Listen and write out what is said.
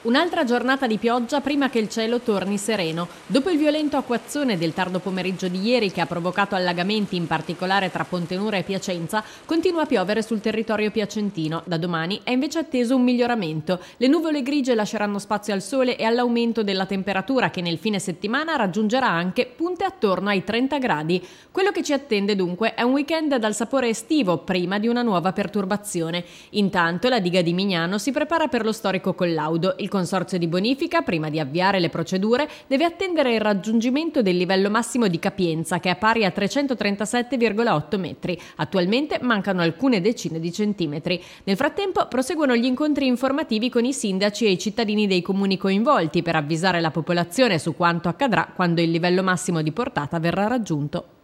Un'altra giornata di pioggia prima che il cielo torni sereno. Dopo il violento acquazzone del tardo pomeriggio di ieri che ha provocato allagamenti in particolare tra Pontenura e Piacenza, continua a piovere sul territorio piacentino. Da domani è invece atteso un miglioramento. Le nuvole grigie lasceranno spazio al sole e all'aumento della temperatura che nel fine settimana raggiungerà anche punte attorno ai 30 gradi. Quello che ci attende dunque è un weekend dal sapore estivo prima di una nuova perturbazione. Intanto la diga di Mignano si prepara per lo storico collaudo. Il il Consorzio di bonifica, prima di avviare le procedure, deve attendere il raggiungimento del livello massimo di capienza che è pari a 337,8 metri. Attualmente mancano alcune decine di centimetri. Nel frattempo proseguono gli incontri informativi con i sindaci e i cittadini dei comuni coinvolti per avvisare la popolazione su quanto accadrà quando il livello massimo di portata verrà raggiunto.